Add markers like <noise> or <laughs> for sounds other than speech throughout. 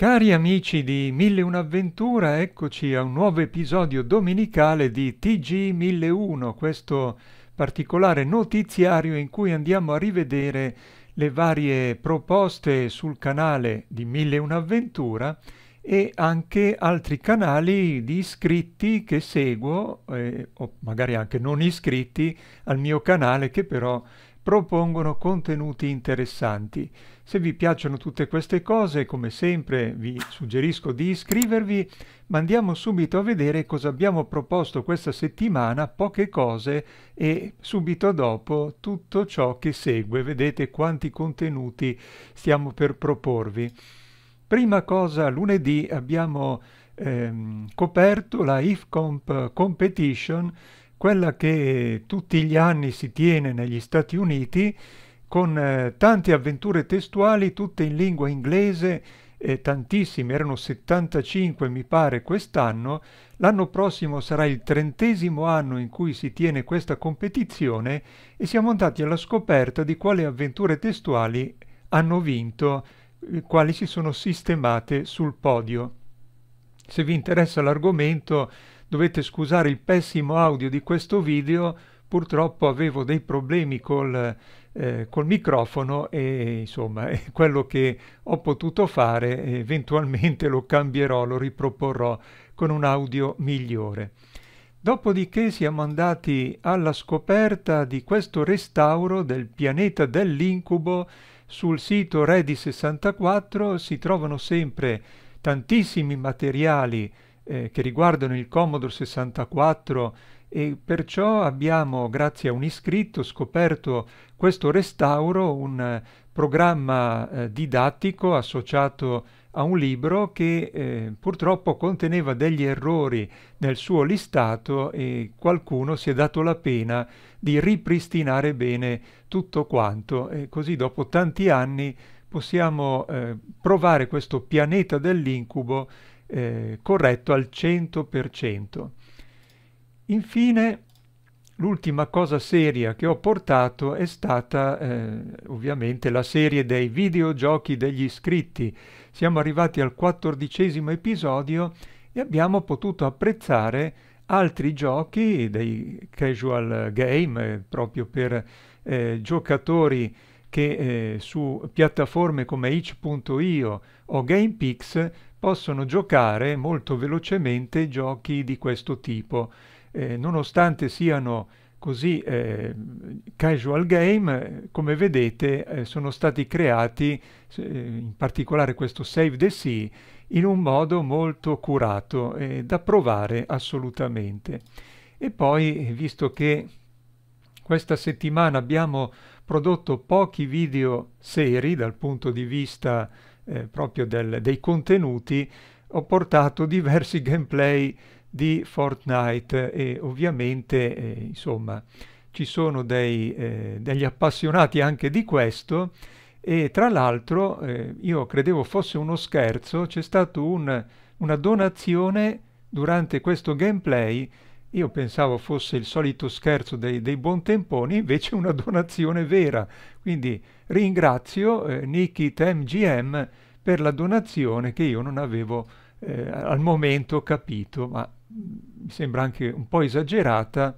Cari amici di 1001 Un'Avventura, eccoci a un nuovo episodio domenicale di TG 1001, questo particolare notiziario in cui andiamo a rivedere le varie proposte sul canale di 1001 Un'Avventura e anche altri canali di iscritti che seguo, eh, o magari anche non iscritti al mio canale che però propongono contenuti interessanti. Se vi piacciono tutte queste cose, come sempre vi suggerisco di iscrivervi, ma andiamo subito a vedere cosa abbiamo proposto questa settimana, poche cose e subito dopo tutto ciò che segue. Vedete quanti contenuti stiamo per proporvi. Prima cosa, lunedì abbiamo ehm, coperto la IFCOMP Competition, quella che tutti gli anni si tiene negli Stati Uniti con eh, tante avventure testuali, tutte in lingua inglese, eh, tantissime, erano 75 mi pare quest'anno, l'anno prossimo sarà il trentesimo anno in cui si tiene questa competizione e siamo andati alla scoperta di quali avventure testuali hanno vinto, eh, quali si sono sistemate sul podio. Se vi interessa l'argomento dovete scusare il pessimo audio di questo video, purtroppo avevo dei problemi col, eh, col microfono e insomma <laughs> quello che ho potuto fare eventualmente lo cambierò, lo riproporrò con un audio migliore. Dopodiché siamo andati alla scoperta di questo restauro del pianeta dell'incubo sul sito Redi64, si trovano sempre tantissimi materiali eh, che riguardano il Commodore 64 e perciò abbiamo, grazie a un iscritto, scoperto questo restauro, un eh, programma eh, didattico associato a un libro che eh, purtroppo conteneva degli errori nel suo listato e qualcuno si è dato la pena di ripristinare bene tutto quanto e così dopo tanti anni possiamo eh, provare questo pianeta dell'incubo eh, corretto al 100%. Infine, l'ultima cosa seria che ho portato è stata eh, ovviamente la serie dei videogiochi degli iscritti. Siamo arrivati al quattordicesimo episodio e abbiamo potuto apprezzare altri giochi dei casual game eh, proprio per eh, giocatori che eh, su piattaforme come itch.io o GamePix possono giocare molto velocemente giochi di questo tipo. Eh, nonostante siano così eh, casual game, eh, come vedete eh, sono stati creati, eh, in particolare questo Save the Sea, in un modo molto curato e da provare assolutamente. E poi, visto che questa settimana abbiamo prodotto pochi video seri dal punto di vista eh, proprio del, dei contenuti, ho portato diversi gameplay di Fortnite e ovviamente, eh, insomma, ci sono dei, eh, degli appassionati anche di questo e tra l'altro eh, io credevo fosse uno scherzo, c'è stata un, una donazione durante questo gameplay io pensavo fosse il solito scherzo dei, dei buontemponi, invece una donazione vera. Quindi ringrazio eh, Nikit MGM per la donazione che io non avevo eh, al momento capito, ma mi sembra anche un po' esagerata.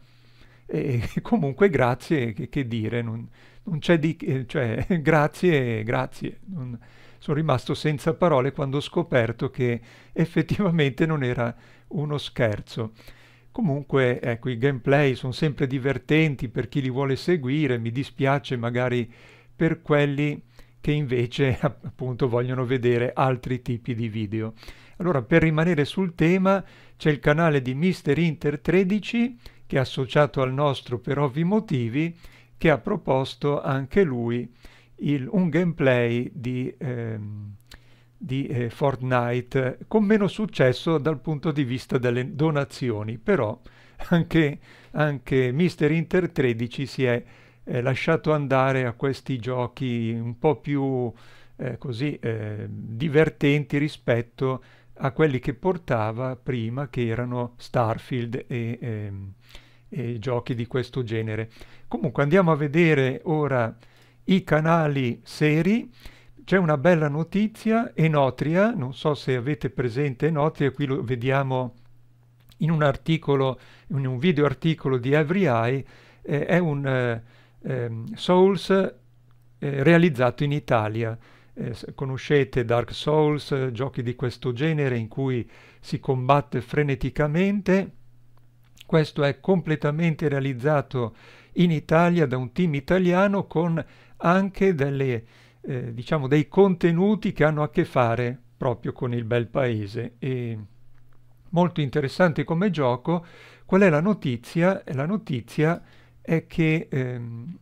E <laughs> comunque grazie, che, che dire, non, non c'è di... cioè, <laughs> grazie, grazie. Non, sono rimasto senza parole quando ho scoperto che effettivamente non era uno scherzo. Comunque, ecco, i gameplay sono sempre divertenti per chi li vuole seguire, mi dispiace magari per quelli che invece <laughs> appunto vogliono vedere altri tipi di video. Allora, per rimanere sul tema, c'è il canale di Mister Inter 13 che è associato al nostro per ovvi motivi, che ha proposto anche lui il, un gameplay di ehm, di eh, Fortnite con meno successo dal punto di vista delle donazioni, però anche, anche Mister Inter 13 si è eh, lasciato andare a questi giochi un po' più eh, così eh, divertenti rispetto a quelli che portava prima che erano Starfield e, ehm, e giochi di questo genere. Comunque andiamo a vedere ora i canali seri c'è una bella notizia, Enotria, non so se avete presente Enotria, qui lo vediamo in un articolo, in un video articolo di Every Eye, eh, è un eh, ehm, eh, Souls realizzato in Italia. Eh, conoscete Dark Souls, eh, giochi di questo genere in cui si combatte freneticamente. Questo è completamente realizzato in Italia da un team italiano con anche delle eh, diciamo dei contenuti che hanno a che fare proprio con il bel paese e molto interessante come gioco qual è la notizia? Eh, la notizia è che ehm,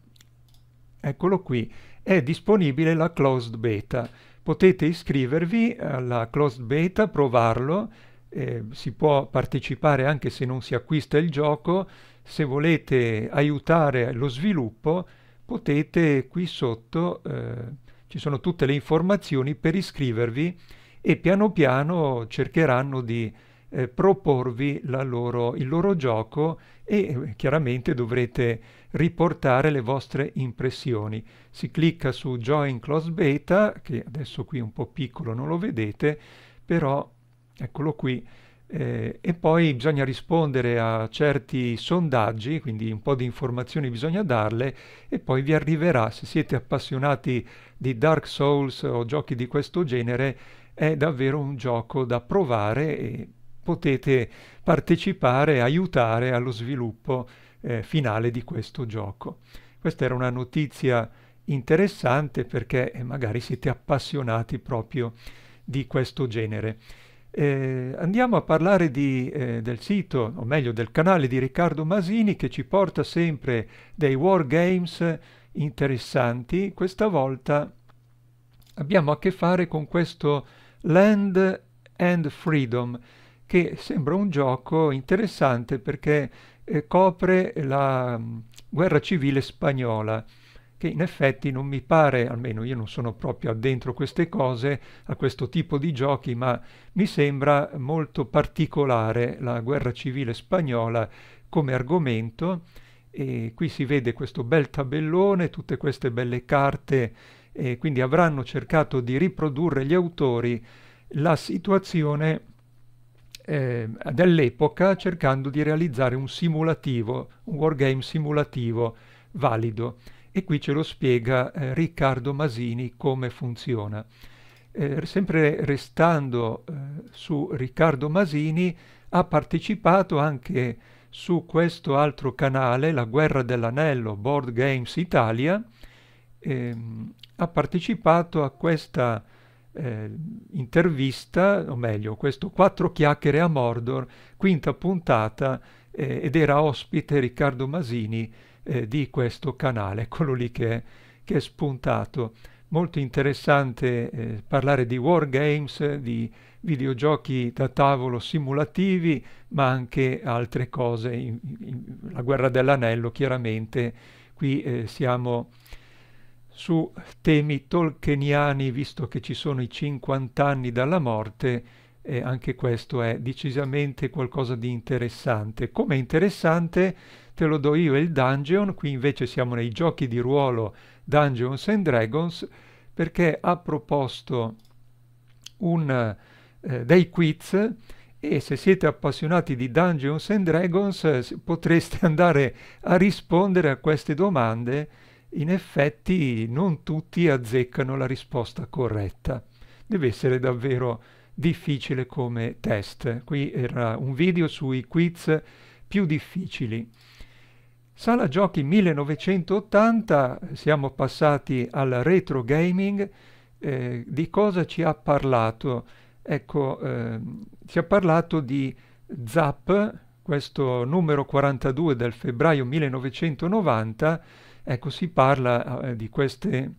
eccolo qui è disponibile la closed beta potete iscrivervi alla closed beta provarlo eh, si può partecipare anche se non si acquista il gioco se volete aiutare lo sviluppo potete qui sotto eh, ci sono tutte le informazioni per iscrivervi e piano piano cercheranno di eh, proporvi loro, il loro gioco e eh, chiaramente dovrete riportare le vostre impressioni. Si clicca su Join Close Beta, che adesso qui è un po' piccolo non lo vedete, però eccolo qui, eh, e poi bisogna rispondere a certi sondaggi, quindi un po' di informazioni bisogna darle e poi vi arriverà, se siete appassionati di Dark Souls o giochi di questo genere, è davvero un gioco da provare e potete partecipare, aiutare allo sviluppo eh, finale di questo gioco. Questa era una notizia interessante perché eh, magari siete appassionati proprio di questo genere. Eh, andiamo a parlare di, eh, del sito, o meglio del canale di Riccardo Masini che ci porta sempre dei wargames interessanti. Questa volta abbiamo a che fare con questo Land and Freedom che sembra un gioco interessante perché eh, copre la mh, mm, guerra civile spagnola che in effetti non mi pare, almeno io non sono proprio addentro a queste cose, a questo tipo di giochi, ma mi sembra molto particolare la guerra civile spagnola come argomento. E qui si vede questo bel tabellone, tutte queste belle carte, e quindi avranno cercato di riprodurre gli autori la situazione eh, dell'epoca cercando di realizzare un simulativo, un wargame simulativo valido e qui ce lo spiega eh, Riccardo Masini come funziona. Eh, sempre restando eh, su Riccardo Masini, ha partecipato anche su questo altro canale, La Guerra dell'Anello, Board Games Italia, ehm, ha partecipato a questa eh, intervista, o meglio, questo Quattro chiacchiere a Mordor, quinta puntata, eh, ed era ospite Riccardo Masini, eh, di questo canale, quello lì che, che è spuntato. Molto interessante eh, parlare di wargames, di videogiochi da tavolo simulativi, ma anche altre cose, in, in, la guerra dell'anello chiaramente, qui eh, siamo su temi tolkeniani, visto che ci sono i 50 anni dalla morte, e anche questo è decisamente qualcosa di interessante. Come interessante te lo do io il dungeon, qui invece siamo nei giochi di ruolo Dungeons and Dragons, perché ha proposto un, eh, dei quiz e se siete appassionati di Dungeons and Dragons eh, potreste <laughs> andare a rispondere a queste domande. In effetti non tutti azzeccano la risposta corretta. Deve essere davvero difficile come test. Qui era un video sui quiz più difficili. Sala Giochi 1980, siamo passati al retro gaming, eh, di cosa ci ha parlato? Ecco, eh, ci ha parlato di Zap, questo numero 42 del febbraio 1990, ecco si parla eh, di, queste,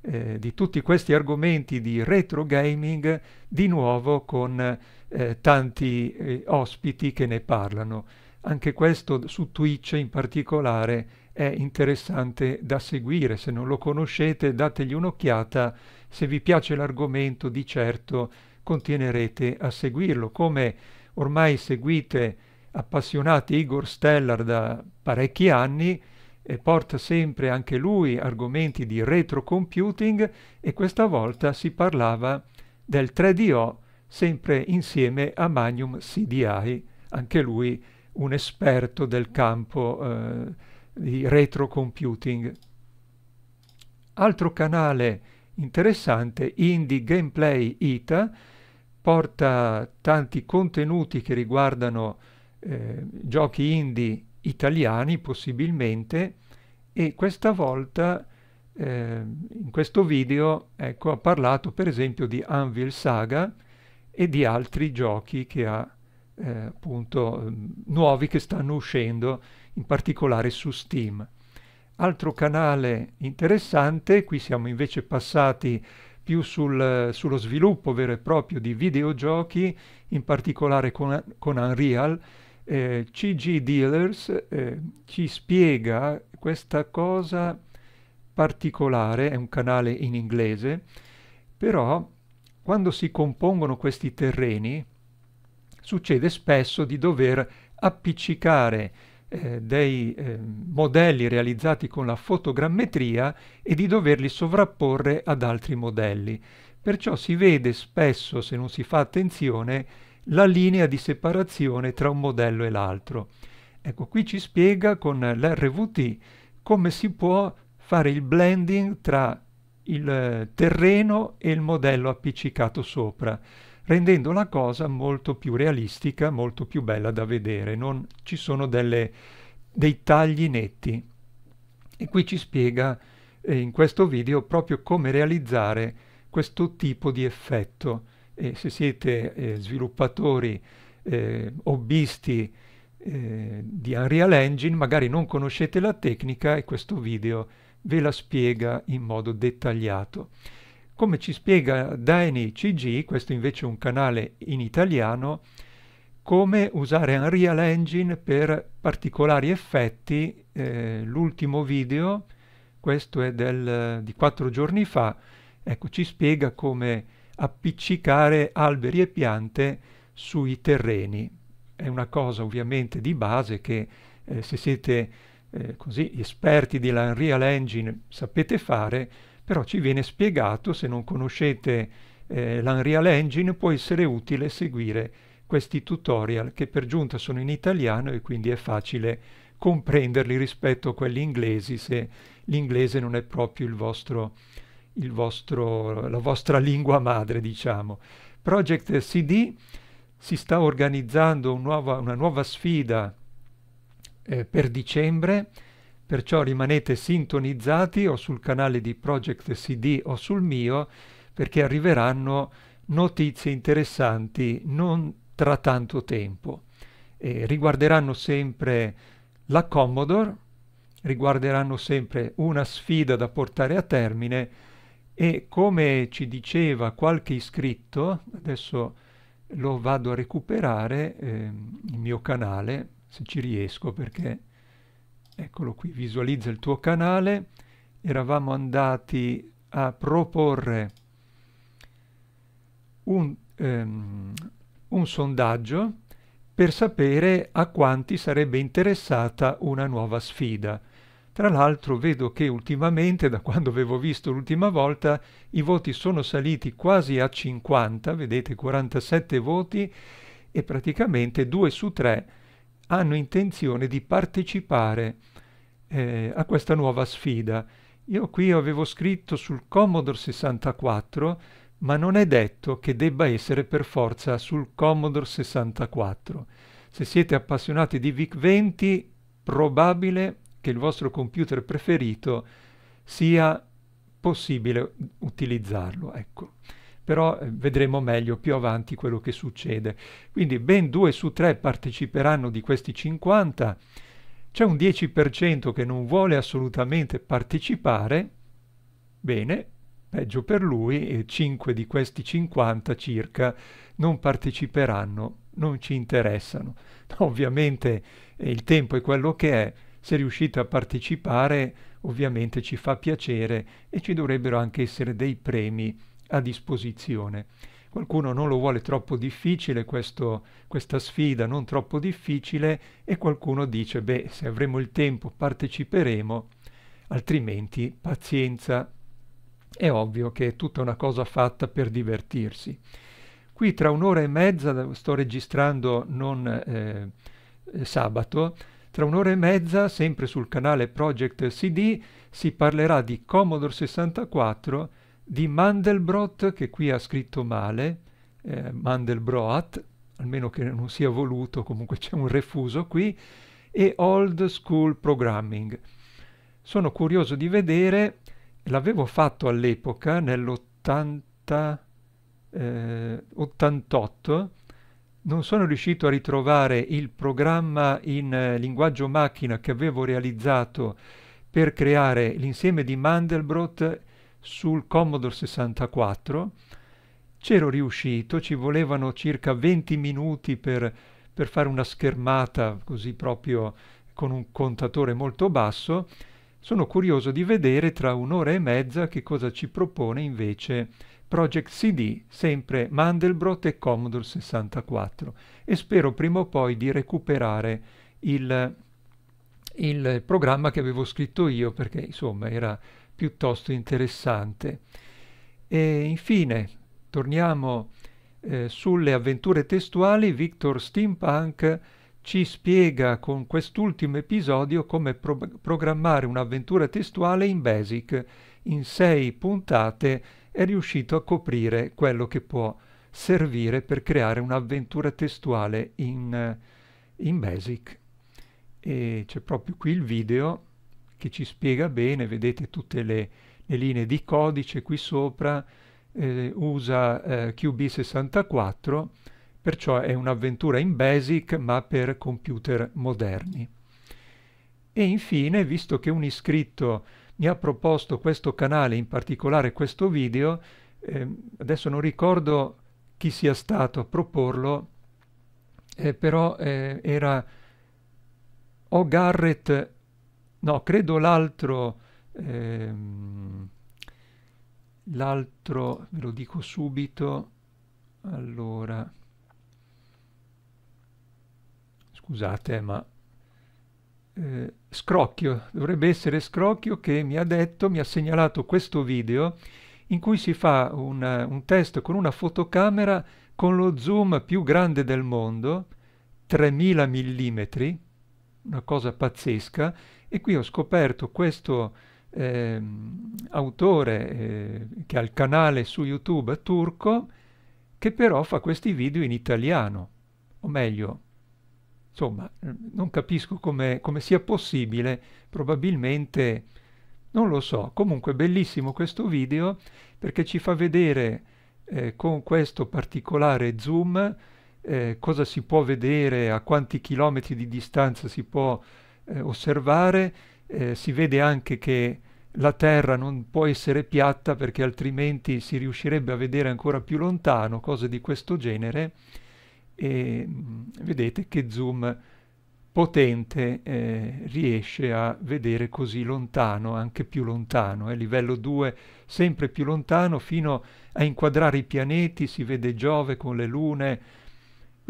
eh, di tutti questi argomenti di retro gaming di nuovo con eh, tanti eh, ospiti che ne parlano. Anche questo su Twitch in particolare è interessante da seguire, se non lo conoscete dategli un'occhiata, se vi piace l'argomento di certo continuerete a seguirlo, come ormai seguite appassionati Igor Stellar da parecchi anni, e eh, porta sempre anche lui argomenti di retrocomputing e questa volta si parlava del 3DO sempre insieme a Magnum CDI, anche lui un esperto del campo eh, di retrocomputing. Altro canale interessante, Indie Gameplay ITA, porta tanti contenuti che riguardano eh, giochi indie italiani possibilmente e questa volta eh, in questo video ecco, ha parlato per esempio di Anvil Saga e di altri giochi che ha eh, appunto ehm, nuovi che stanno uscendo, in particolare su Steam. Altro canale interessante, qui siamo invece passati più sul, sullo sviluppo vero e proprio di videogiochi, in particolare con, con Unreal. Eh, CG Dealers eh, ci spiega questa cosa particolare, è un canale in inglese, però quando si compongono questi terreni, succede spesso di dover appiccicare eh, dei eh, modelli realizzati con la fotogrammetria e di doverli sovrapporre ad altri modelli. Perciò si vede spesso, se non si fa attenzione, la linea di separazione tra un modello e l'altro. Ecco, qui ci spiega con l'RVT come si può fare il blending tra il eh, terreno e il modello appiccicato sopra rendendo la cosa molto più realistica, molto più bella da vedere. Non ci sono delle, dei tagli netti. E qui ci spiega eh, in questo video proprio come realizzare questo tipo di effetto. E se siete eh, sviluppatori, eh, hobbisti eh, di Unreal Engine, magari non conoscete la tecnica e questo video ve la spiega in modo dettagliato. Come ci spiega Daini CG, questo invece è un canale in italiano, come usare Unreal Engine per particolari effetti. Eh, l'ultimo video, questo è del, di quattro giorni fa, ecco, ci spiega come appiccicare alberi e piante sui terreni. È una cosa ovviamente di base che eh, se siete eh, così esperti della Unreal Engine sapete fare, però ci viene spiegato, se non conoscete eh, l'Unreal Engine, può essere utile seguire questi tutorial che per giunta sono in italiano e quindi è facile comprenderli rispetto a quelli inglesi se l'inglese non è proprio il vostro, il vostro, la vostra lingua madre, diciamo. Project CD si sta organizzando un nuova, una nuova sfida eh, per dicembre Perciò rimanete sintonizzati o sul canale di Project CD o sul mio perché arriveranno notizie interessanti non tra tanto tempo. Eh, riguarderanno sempre la Commodore, riguarderanno sempre una sfida da portare a termine e come ci diceva qualche iscritto, adesso lo vado a recuperare, eh, il mio canale, se ci riesco perché eccolo qui, visualizza il tuo canale, eravamo andati a proporre un, ehm, un sondaggio per sapere a quanti sarebbe interessata una nuova sfida. Tra l'altro vedo che ultimamente, da quando avevo visto l'ultima volta, i voti sono saliti quasi a 50, vedete 47 voti e praticamente 2 su 3 hanno intenzione di partecipare eh, a questa nuova sfida. Io qui avevo scritto sul Commodore 64, ma non è detto che debba essere per forza sul Commodore 64. Se siete appassionati di VIC-20, probabile che il vostro computer preferito sia possibile utilizzarlo, ecco. Però eh, vedremo meglio più avanti quello che succede. Quindi ben due su tre parteciperanno di questi 50 c'è un 10% che non vuole assolutamente partecipare, bene, peggio per lui, e 5 di questi 50 circa non parteciperanno, non ci interessano. <laughs> Ovviamente eh, il tempo è quello che è, se riuscite a partecipare ovviamente ci fa piacere e ci dovrebbero anche essere dei premi a disposizione qualcuno non lo vuole troppo difficile questo, questa sfida, non troppo difficile, e qualcuno dice, beh, se avremo il tempo parteciperemo, altrimenti pazienza. È ovvio che è tutta una cosa fatta per divertirsi. Qui tra un'ora e mezza, sto registrando non eh, eh, sabato, tra un'ora e mezza, sempre sul canale Project CD, si parlerà di Commodore 64 di Mandelbrot, che qui ha scritto male, eh, Mandelbrot, almeno che non sia voluto, comunque c'è un refuso qui, e Old School Programming. Sono curioso di vedere, l'avevo fatto all'epoca, nell'88, eh, non sono riuscito a ritrovare il programma in eh, linguaggio macchina che avevo realizzato per creare l'insieme di Mandelbrot sul Commodore 64 c'ero riuscito, ci volevano circa 20 minuti per, per fare una schermata così proprio con un contatore molto basso. Sono curioso di vedere tra un'ora e mezza che cosa ci propone invece Project CD, sempre Mandelbrot e Commodore 64 e spero prima o poi di recuperare il, il programma che avevo scritto io perché insomma era piuttosto interessante. E infine torniamo eh, sulle avventure testuali, Victor Steampunk ci spiega con quest'ultimo episodio come pro programmare un'avventura testuale in Basic. In sei puntate è riuscito a coprire quello che può servire per creare un'avventura testuale in, in Basic. E c'è proprio qui il video che ci spiega bene, vedete tutte le, le linee di codice qui sopra, eh, usa eh, QB64, perciò è un'avventura in BASIC ma per computer moderni. E infine, visto che un iscritto mi ha proposto questo canale, in particolare questo video, eh, adesso non ricordo chi sia stato a proporlo, eh, però eh, era O. Garrett No, credo l'altro, ehm, l'altro, ve lo dico subito, allora, scusate, ma eh, Scrocchio, dovrebbe essere Scrocchio che mi ha detto, mi ha segnalato questo video in cui si fa un, un test con una fotocamera con lo zoom più grande del mondo, 3000 mm, una cosa pazzesca, e qui ho scoperto questo eh, autore eh, che ha il canale su YouTube turco, che però fa questi video in italiano, o meglio, insomma, eh, non capisco come, come sia possibile, probabilmente, non lo so, comunque bellissimo questo video perché ci fa vedere eh, con questo particolare zoom eh, cosa si può vedere, a quanti chilometri di distanza si può eh, osservare, eh, si vede anche che la Terra non può essere piatta perché altrimenti si riuscirebbe a vedere ancora più lontano, cose di questo genere. E mm, vedete che zoom potente eh, riesce a vedere così lontano, anche più lontano, eh, livello 2 sempre più lontano fino a inquadrare i pianeti, si vede Giove con le lune,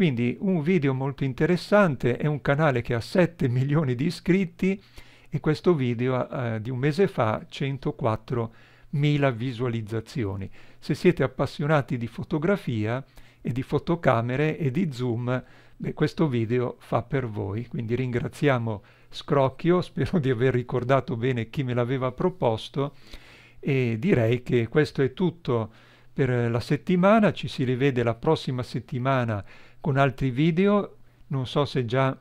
quindi un video molto interessante, è un canale che ha 7 <laughs> milioni di iscritti e questo video eh, di un mese fa 104.000 visualizzazioni. Se siete appassionati di fotografia e di fotocamere e di zoom, beh, questo video fa per voi. Quindi ringraziamo Scrocchio, <laughs> spero di aver ricordato bene chi me l'aveva proposto e direi che questo è tutto per la settimana, ci si rivede la prossima settimana con altri video, non so se già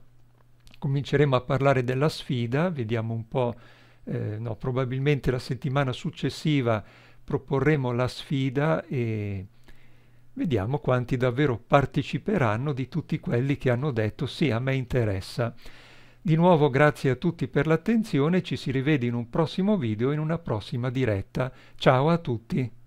cominceremo a parlare della sfida, vediamo un po', eh, no, probabilmente la settimana successiva proporremo la sfida e vediamo quanti davvero parteciperanno di tutti quelli che hanno detto sì, a me interessa. Di nuovo grazie a tutti per l'attenzione, ci si rivede in un prossimo video, in una prossima diretta. Ciao a tutti!